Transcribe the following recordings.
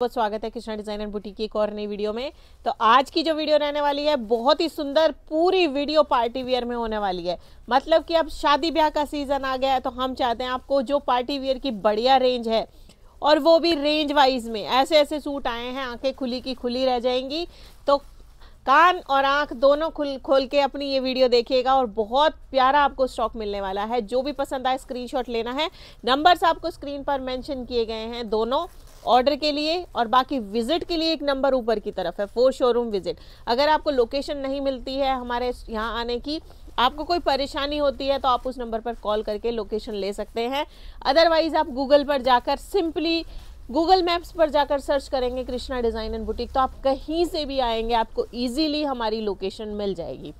बहुत स्वागत है कृष्णा डिजाइन एंड बुटीक की एक और नई वीडियो में तो आज की जो वीडियो रहने वाली है बहुत ही सुंदर पूरी वीडियो पार्टी वियर में होने वाली है मतलब कि अब शादी ब्याह का सीजन आ गया है तो हम चाहते हैं आपको जो पार्टी वियर की बढ़िया रेंज है और वो भी रेंज वाइज में ऐसे ऐसे सूट आए हैं आंखें खुली की खुली रह जाएंगी तो कान और आंख दोनों खुल खोल के अपनी ये वीडियो देखिएगा और बहुत प्यारा आपको स्टॉक मिलने वाला है जो भी पसंद आए स्क्रीनशॉट लेना है नंबर्स आपको स्क्रीन पर मेंशन किए गए हैं दोनों ऑर्डर के लिए और बाकी विजिट के लिए एक नंबर ऊपर की तरफ है फोर शोरूम विजिट अगर आपको लोकेशन नहीं मिलती है हमारे यहाँ आने की आपको कोई परेशानी होती है तो आप उस नंबर पर कॉल करके लोकेशन ले सकते हैं अदरवाइज आप गूगल पर जाकर सिंपली गूगल मैप्स पर जाकर सर्च करेंगे कृष्णा डिज़ाइन एंड बुटीक तो आप कहीं से भी आएंगे आपको ईजीली हमारी लोकेशन मिल जाएगी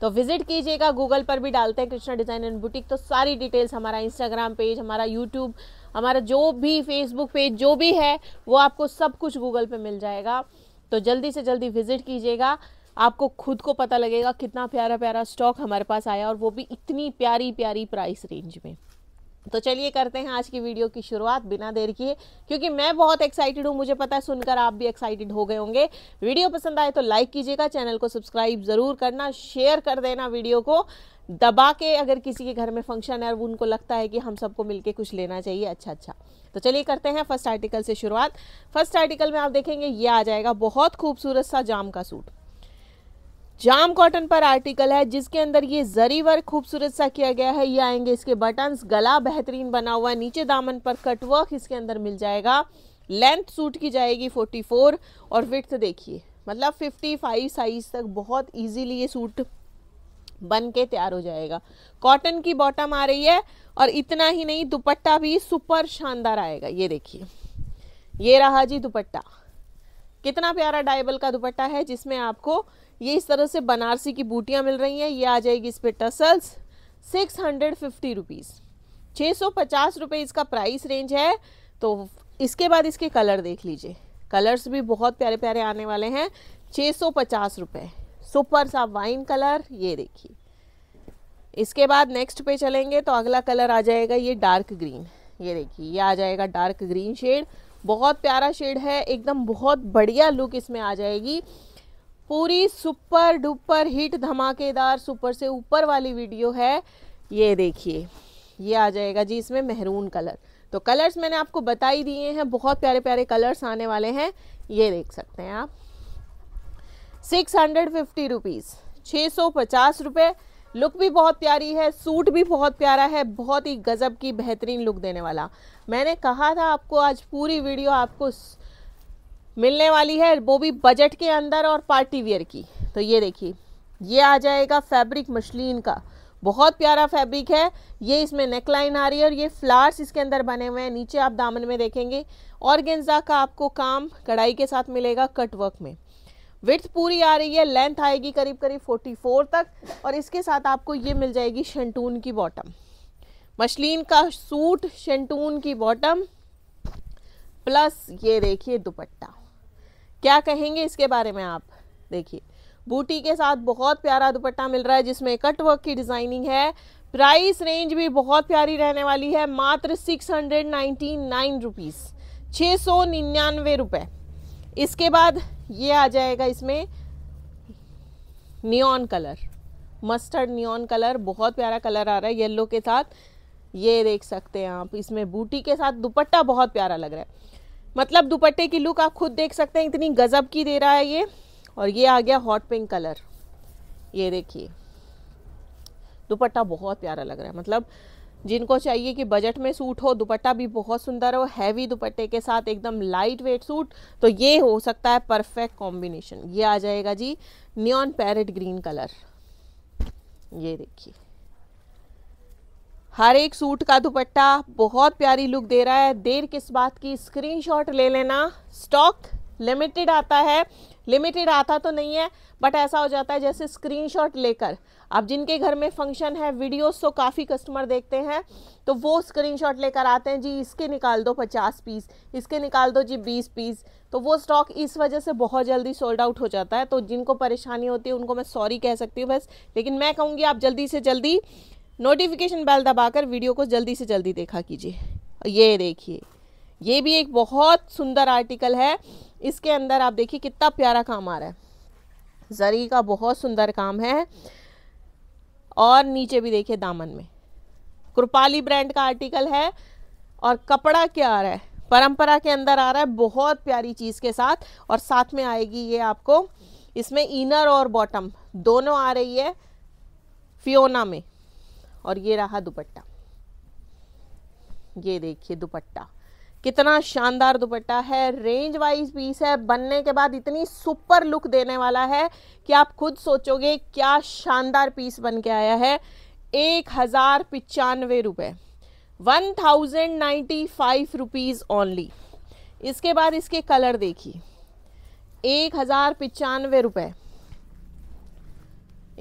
तो विजिट कीजिएगा गूगल पर भी डालते हैं कृष्णा डिज़ाइन एंड बुटीक तो सारी डिटेल्स हमारा इंस्टाग्राम पेज हमारा यूट्यूब हमारा जो भी फेसबुक पेज जो भी है वो आपको सब कुछ गूगल पे मिल जाएगा तो जल्दी से जल्दी विजिट कीजिएगा आपको खुद को पता लगेगा कितना प्यारा प्यारा स्टॉक हमारे पास आया और वो भी इतनी प्यारी प्यारी प्राइस रेंज में तो चलिए करते हैं आज की वीडियो की शुरुआत बिना देर किए क्योंकि मैं बहुत एक्साइटेड हूँ मुझे पता है सुनकर आप भी एक्साइटेड हो गए होंगे वीडियो पसंद आए तो लाइक कीजिएगा चैनल को सब्सक्राइब जरूर करना शेयर कर देना वीडियो को दबा के अगर किसी के घर में फंक्शन है और उनको लगता है कि हम सबको मिलके कुछ लेना चाहिए अच्छा अच्छा तो चलिए करते हैं फर्स्ट आर्टिकल से शुरुआत फर्स्ट आर्टिकल में आप देखेंगे ये आ जाएगा बहुत खूबसूरत सा जाम का सूट जाम कॉटन पर आर्टिकल है जिसके अंदर ये जरी वर्क खूबसूरत सा किया गया है ये आएंगे इसके बटन्स गला बेहतरीन बना हुआ है नीचे दामन पर कट वर्क इसके अंदर मिल जाएगा लेंथ सूट की जाएगी 44 और फिट देखिए मतलब 55 साइज तक बहुत इजीली ये सूट बन के तैयार हो जाएगा कॉटन की बॉटम आ रही है और इतना ही नहीं दुपट्टा भी सुपर शानदार आएगा ये देखिए ये रहा जी दुपट्टा कितना प्यारा डायबल का दुपट्टा है जिसमें आपको ये इस तरह से बनारसी की बूटियाँ मिल रही हैं ये आ जाएगी इस पर tassels six hundred fifty rupees छः सौ पचास रुपये इसका प्राइस रेंज है तो इसके बाद इसके कलर देख लीजिए कलर्स भी बहुत प्यारे प्यारे आने वाले हैं छः सौ पचास रुपये सुपर सा वाइन कलर ये देखिए इसके बाद नेक्स्ट पे चलेंगे तो अगला कलर आ जाएगा ये डार्क ग्रीन ये देखिए ये आ जाएगा डार्क ग्रीन शेड बहुत प्यारा शेड है एकदम बहुत बढ़िया लुक इसमें आ जाएगी पूरी सुपर डुपर हिट धमाकेदार सुपर से ऊपर वाली वीडियो है ये देखिए ये आ जाएगा जी इसमें मेहरून कलर तो कलर्स मैंने आपको बता ही दिए हैं बहुत प्यारे प्यारे कलर्स आने वाले हैं ये देख सकते हैं आप सिक्स हंड्रेड फिफ्टी रुपीज़ छः सौ पचास रुपये लुक भी बहुत प्यारी है सूट भी बहुत प्यारा है बहुत ही गज़ब की बेहतरीन लुक देने वाला मैंने कहा था आपको आज पूरी वीडियो आपको मिलने वाली है वो भी बजट के अंदर और पार्टी वियर की तो ये देखिए ये आ जाएगा फैब्रिक मशलिन का बहुत प्यारा फैब्रिक है ये इसमें नेकलाइन आ रही है और ये फ्लावर्स इसके अंदर बने हुए हैं नीचे आप दामन में देखेंगे और गेंजा का आपको काम कढ़ाई के साथ मिलेगा कट वर्क में विथ पूरी आ रही है लेंथ आएगी करीब करीब 44 तक और इसके साथ आपको ये मिल जाएगी शंटून की बॉटम मशलिन का सूट शंटून की बॉटम प्लस ये देखिए दुपट्टा क्या कहेंगे इसके बारे में आप देखिए बूटी के साथ बहुत प्यारा दुपट्टा मिल रहा है जिसमें कट वर्क की डिजाइनिंग है प्राइस रेंज भी बहुत प्यारी रहने वाली है मात्र six hundred ninety nine rupees छ सौ निन्यानवे रुपए इसके बाद ये आ जाएगा इसमें neon colour mustard neon colour बहुत प्यारा कलर आ रहा है येलो के साथ ये देख सकते हैं आप इसमें बूटी के साथ दुपट्टा बहुत प्यारा लग रहा है मतलब दुपट्टे की लुक आप खुद देख सकते हैं इतनी गज़ब की दे रहा है ये और ये आ गया हॉट पिंक कलर ये देखिए दुपट्टा बहुत प्यारा लग रहा है मतलब जिनको चाहिए कि बजट में सूट हो दुपट्टा भी बहुत सुंदर हो हैवी दुपट्टे के साथ एकदम लाइट वेट सूट तो ये हो सकता है परफेक्ट कॉम्बिनेशन ये आ जाएगा जी न्योन पैरेट ग्रीन कलर ये देखिए हर एक सूट का दुपट्टा बहुत प्यारी लुक दे रहा है देर किस बात की स्क्रीनशॉट ले लेना स्टॉक लिमिटेड आता है लिमिटेड आता तो नहीं है बट ऐसा हो जाता है जैसे स्क्रीनशॉट लेकर अब जिनके घर में फंक्शन है वीडियोस तो काफ़ी कस्टमर देखते हैं तो वो स्क्रीनशॉट लेकर आते हैं जी इसके निकाल दो पचास पीस इसके निकाल दो जी बीस पीस तो वो स्टॉक इस वजह से बहुत जल्दी सोल्ड आउट हो जाता है तो जिनको परेशानी होती है उनको मैं सॉरी कह सकती हूँ बस लेकिन मैं कहूँगी आप जल्दी से जल्दी नोटिफिकेशन बेल दबाकर वीडियो को जल्दी से जल्दी देखा कीजिए ये देखिए ये भी एक बहुत सुंदर आर्टिकल है इसके अंदर आप देखिए कितना प्यारा काम आ रहा है जरी का बहुत सुंदर काम है और नीचे भी देखिए दामन में कृपाली ब्रांड का आर्टिकल है और कपड़ा क्या आ रहा है परंपरा के अंदर आ रहा है बहुत प्यारी चीज़ के साथ और साथ में आएगी ये आपको इसमें इनर और बॉटम दोनों आ रही है फियोना में और ये रहा दुपट्टा ये देखिए दुपट्टा कितना शानदार दुपट्टा है रेंज वाइज पीस है बनने के बाद इतनी सुपर लुक देने वाला है कि आप खुद सोचोगे क्या शानदार पीस बन के आया है एक हज़ार पिचानवे रुपए one thousand ninety five rupees only इसके बाद इसके कलर देखिए एक हज़ार पचानवे रुपए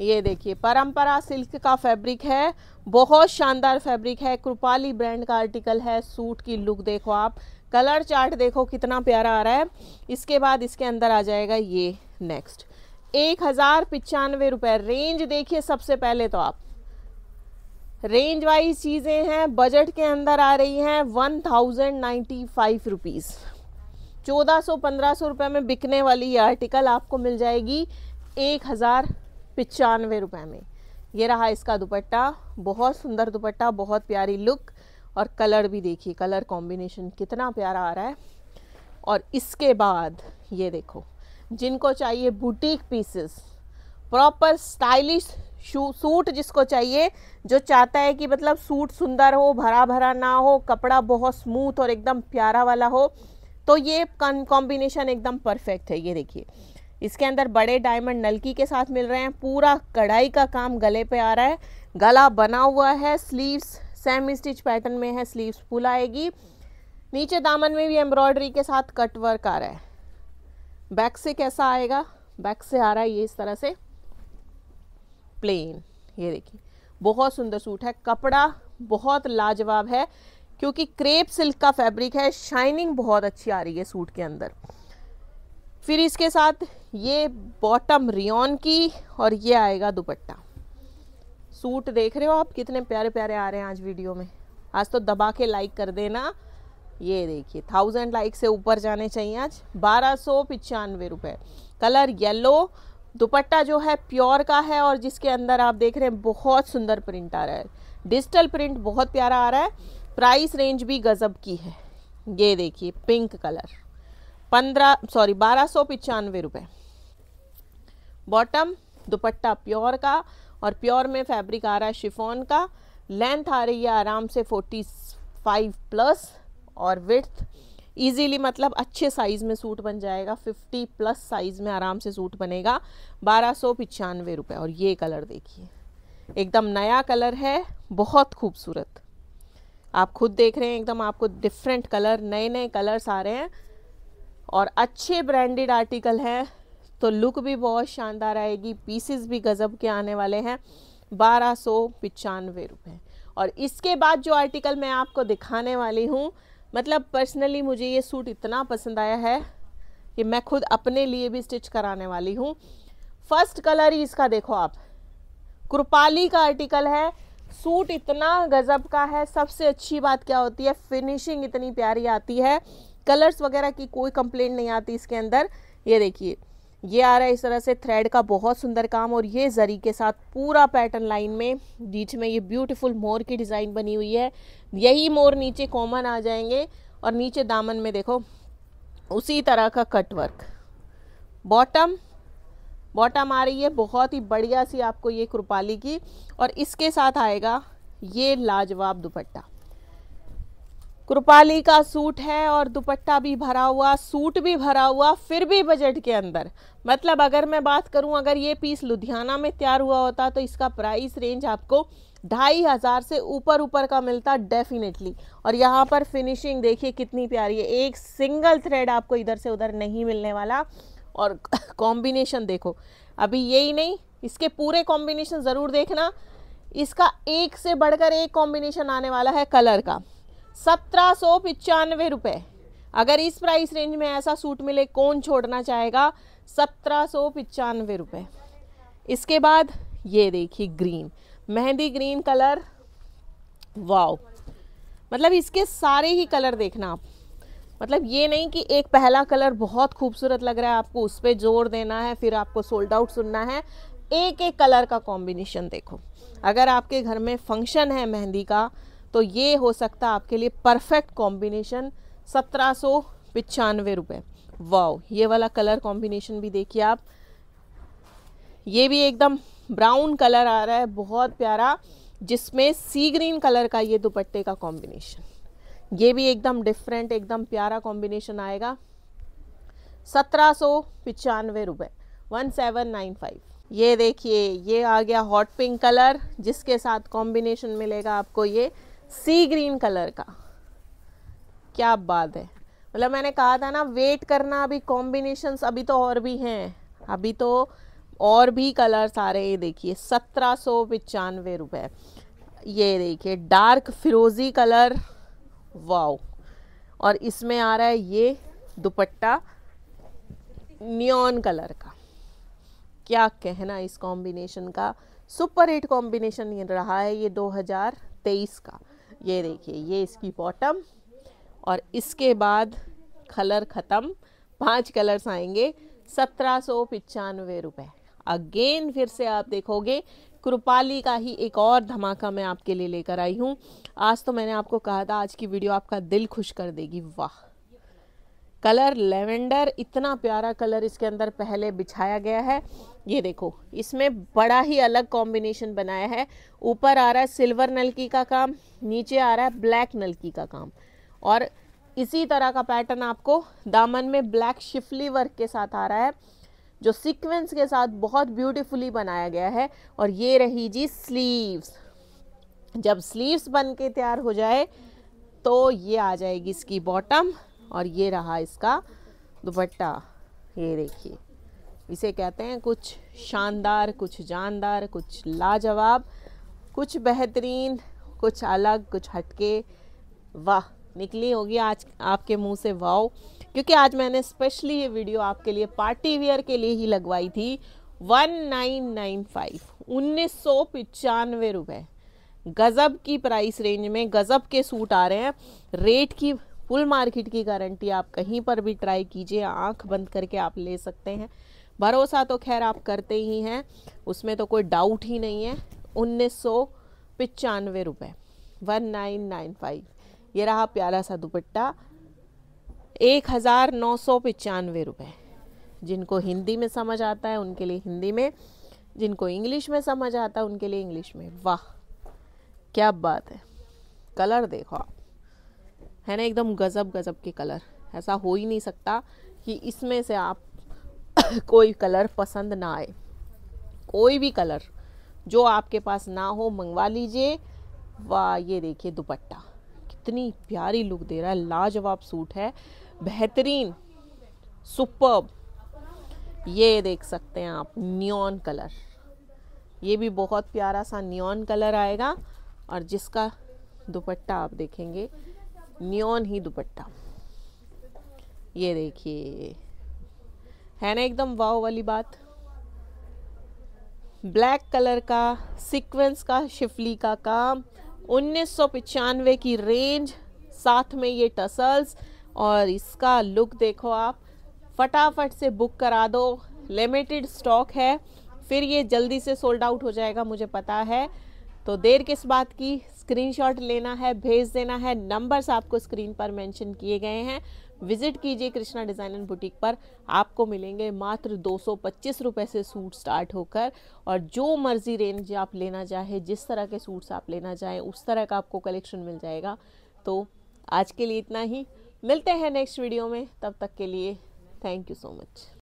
ये देखिए परंपरा सिल्क का फैब्रिक है बहुत शानदार फैब्रिक है कृपाली ब्रांड का आर्टिकल है सूट की लुक देखो आप कलर चार्ट देखो कितना प्यारा आ रहा है इसके बाद इसके अंदर आ जाएगा ये नेक्स्ट एक हज़ार पचानवे रुपये रेंज देखिए सबसे पहले तो आप रेंज वाइज चीज़ें हैं बजट के अंदर आ रही हैं one thousand ninety five rupees चौदह सौ पंद्रह सौ रुपये में बिकने वाली ये आर्टिकल आपको मिल जाएगी एक हज़ार पचानवे रुपये में ये रहा इसका दुपट्टा बहुत सुंदर दुपट्टा बहुत प्यारी लुक और कलर भी देखिए कलर कॉम्बिनेशन कितना प्यारा आ रहा है और इसके बाद ये देखो जिनको चाहिए boutique pieces proper stylish suit जिसको चाहिए जो चाहता है कि मतलब सूट सुंदर हो भरा भरा ना हो कपड़ा बहुत स्मूथ और एकदम प्यारा वाला हो तो ये कॉम्बिनेशन एकदम परफेक्ट है ये देखिए इसके अंदर बड़े डायमंड नलकी के साथ मिल रहे हैं पूरा कढ़ाई का काम गले पे आ रहा है गला बना हुआ है स्लीव्स सेम स्टिच पैटर्न में है स्लीव्स फुल आएगी नीचे दामन में भी एम्ब्रॉयडरी के साथ कट वर्क आ रहा है बैक से कैसा आएगा बैक से आ रहा है ये इस तरह से प्लेन ये देखिए बहुत सुंदर सूट है कपड़ा बहुत लाजवाब है क्योंकि क्रेप सिल्क का फैब्रिक है शाइनिंग बहुत अच्छी आ रही है सूट के अंदर फिर इसके साथ ये बॉटम रियोन की और ये आएगा दुपट्टा सूट देख रहे हो आप कितने प्यारे प्यारे आ रहे हैं आज वीडियो में आज तो दबा के लाइक कर देना ये देखिए थाउजेंड लाइक से ऊपर जाने चाहिए आज बारह सौ पचानवे रुपये कलर येलो दुपट्टा जो है प्योर का है और जिसके अंदर आप देख रहे हैं बहुत सुंदर प्रिंट आ रहा है डिजिटल प्रिंट बहुत प्यारा आ रहा है प्राइस रेंज भी गज़ब की है ये देखिए पिंक कलर पंद्रह सॉरी बारह सौ पिचानवे रुपये बॉटम दुपट्टा प्योर का और प्योर में फैब्रिक आ रहा है शिफोन का लेंथ आ रही है आराम से फोर्टी फाइव प्लस और विथ ईजीली मतलब अच्छे साइज़ में सूट बन जाएगा फिफ्टी प्लस साइज़ में आराम से सूट बनेगा बारह सौ पचानवे रुपये और ये कलर देखिए एकदम नया कलर है बहुत खूबसूरत आप खुद देख रहे हैं एकदम आपको डिफरेंट कलर नए नए कलर्स आ रहे हैं और अच्छे ब्रांडेड आर्टिकल हैं तो लुक भी बहुत शानदार आएगी पीसेस भी गज़ब के आने वाले हैं बारह सौ पचानवे रुपये और इसके बाद जो आर्टिकल मैं आपको दिखाने वाली हूँ मतलब पर्सनली मुझे ये सूट इतना पसंद आया है कि मैं खुद अपने लिए भी स्टिच कराने वाली हूँ फर्स्ट कलर ही इसका देखो आप कृपाली का आर्टिकल है सूट इतना गज़ब का है सबसे अच्छी बात क्या होती है फिनिशिंग इतनी प्यारी आती है कलर्स वगैरह की कोई कंप्लेन नहीं आती इसके अंदर ये देखिए ये आ रहा है इस तरह से थ्रेड का बहुत सुंदर काम और ये जरी के साथ पूरा पैटर्न लाइन में बीच में ये ब्यूटीफुल मोर की डिज़ाइन बनी हुई है यही मोर नीचे कॉमन आ जाएंगे और नीचे दामन में देखो उसी तरह का कटवर्क बॉटम बॉटम आ रही है बहुत ही बढ़िया सी आपको ये कृपाली की और इसके साथ आएगा ये लाजवाब दुपट्टा कृपाली का सूट है और दुपट्टा भी भरा हुआ सूट भी भरा हुआ फिर भी बजट के अंदर मतलब अगर मैं बात करूं अगर ये पीस लुधियाना में तैयार हुआ होता तो इसका प्राइस रेंज आपको ढाई हज़ार से ऊपर ऊपर का मिलता डेफिनेटली और यहाँ पर फिनिशिंग देखिए कितनी प्यारी है एक सिंगल थ्रेड आपको इधर से उधर नहीं मिलने वाला और कॉम्बिनेशन देखो अभी यही नहीं इसके पूरे कॉम्बिनेशन ज़रूर देखना इसका एक से बढ़कर एक कॉम्बिनेशन आने वाला है कलर का सत्रह सौ पचानवे रुपये अगर इस प्राइस रेंज में ऐसा सूट मिले कौन छोड़ना चाहेगा सत्रह सौ पचानवे रुपये इसके बाद ये देखिए ग्रीन मेहंदी ग्रीन कलर वाओ मतलब इसके सारे ही कलर देखना आप मतलब ये नहीं कि एक पहला कलर बहुत खूबसूरत लग रहा है आपको उस पर जोर देना है फिर आपको सोल्ड आउट सुनना है एक एक कलर का कॉम्बिनेशन देखो अगर आपके घर में फंक्शन है मेहंदी का तो ये हो सकता आपके लिए परफेक्ट कॉम्बिनेशन सत्रह सौ पिचानवे रुपये वाओ ये वाला कलर कॉम्बिनेशन भी देखिए आप ये भी एकदम ब्राउन कलर आ रहा है बहुत प्यारा जिसमें सी ग्रीन कलर का ये दुपट्टे का कॉम्बिनेशन ये भी एकदम डिफरेंट एकदम प्यारा कॉम्बिनेशन आएगा सत्रह सौ पिचानवे रुपये वन सेवन नाइन फाइव ये देखिए ये आ गया हॉट पिंक कलर जिसके साथ कॉम्बिनेशन मिलेगा आपको ये सी ग्रीन कलर का क्या बात है मतलब मैंने कहा था ना वेट करना अभी कॉम्बिनेशंस अभी तो और भी हैं अभी तो और भी कलर सारे ये देखिए सत्रह सौ पचानवे रुपये ये देखिए डार्क फिरोजी कलर वाओ और इसमें आ रहा है ये दुपट्टा नियॉन कलर का क्या कहना इस कॉम्बिनेशन का सुपर हिट कॉम्बिनेशन रहा है ये 2023 का ये देखिए ये इसकी बॉटम और इसके बाद कलर ख़त्म पांच कलर्स आएंगे सत्रह सौ पचानवे रुपये अगेन फिर से आप देखोगे कृपाली का ही एक और धमाका मैं आपके लिए लेकर आई हूँ आज तो मैंने आपको कहा था आज की वीडियो आपका दिल खुश कर देगी वाह कलर लेवेंडर इतना प्यारा कलर इसके अंदर पहले बिछाया गया है ये देखो इसमें बड़ा ही अलग कॉम्बिनेशन बनाया है ऊपर आ रहा है सिल्वर नलकी का काम नीचे आ रहा है ब्लैक नलकी का काम और इसी तरह का पैटर्न आपको दामन में ब्लैक शिफली वर्क के साथ आ रहा है जो सीक्वेंस के साथ बहुत ब्यूटीफुली बनाया गया है और ये रही जी स्लीव्स जब स्लीव्स बन के तैयार हो जाए तो ये आ जाएगी इसकी बॉटम और ये रहा इसका दुपट्टा ये देखिए इसे कहते हैं कुछ शानदार कुछ जानदार कुछ लाजवाब कुछ बेहतरीन कुछ अलग कुछ हटके वाह निकली होगी आज आपके मुंह से वाओ क्योंकि आज मैंने स्पेशली ये वीडियो आपके लिए पार्टी वियर के लिए ही लगवाई थी वन नाइन नाइन फाइव उन्नीस सौ पचानवे रुपये गज़ब की प्राइस रेंज में गज़ब के सूट आ रहे हैं रेट की फुल मार्केट की गारंटी आप कहीं पर भी ट्राई कीजिए आंख बंद करके आप ले सकते हैं भरोसा तो खैर आप करते ही हैं उसमें तो कोई डाउट ही नहीं है उन्नीस सौ पचानवे रुपये वन नाइन नाइन फाइव ये रहा प्यारा सा दुपट्टा एक हज़ार नौ सौ पचानवे रुपये जिनको हिंदी में समझ आता है उनके लिए हिंदी में जिनको इंग्लिश में समझ आता है उनके लिए इंग्लिश में वाह क्या बात है कलर देखो आप है ना एकदम गज़ब गज़ब के कलर ऐसा हो ही नहीं सकता कि इसमें से आप कोई कलर पसंद ना आए कोई भी कलर जो आपके पास ना हो मंगवा लीजिए वाह ये देखिए दुपट्टा कितनी प्यारी लुक दे रहा है लाजवाब सूट है बेहतरीन सुपर ये देख सकते हैं आप नियॉन कलर ये भी बहुत प्यारा सा नियॉन कलर आएगा और जिसका दुपट्टा आप देखेंगे नियोन ही दुपट्टा ये देखिए है ना एकदम वाव वाली बात ब्लैक कलर का सीक्वेंस का शिफली का काम उन्नीस की रेंज साथ में ये टसल्स और इसका लुक देखो आप फटाफट से बुक करा दो लिमिटेड स्टॉक है फिर ये जल्दी से सोल्ड आउट हो जाएगा मुझे पता है तो देर किस बात की स्क्रीनशॉट लेना है भेज देना है नंबर्स आपको स्क्रीन पर मेंशन किए गए हैं विजिट कीजिए कृष्णा डिज़ाइन एंड बुटीक पर आपको मिलेंगे मात्र दो सौ से सूट स्टार्ट होकर और जो मर्जी रेंज आप लेना चाहे जिस तरह के सूट्स आप लेना चाहें उस तरह का आपको कलेक्शन मिल जाएगा तो आज के लिए इतना ही मिलते हैं नेक्स्ट वीडियो में तब तक के लिए थैंक यू सो मच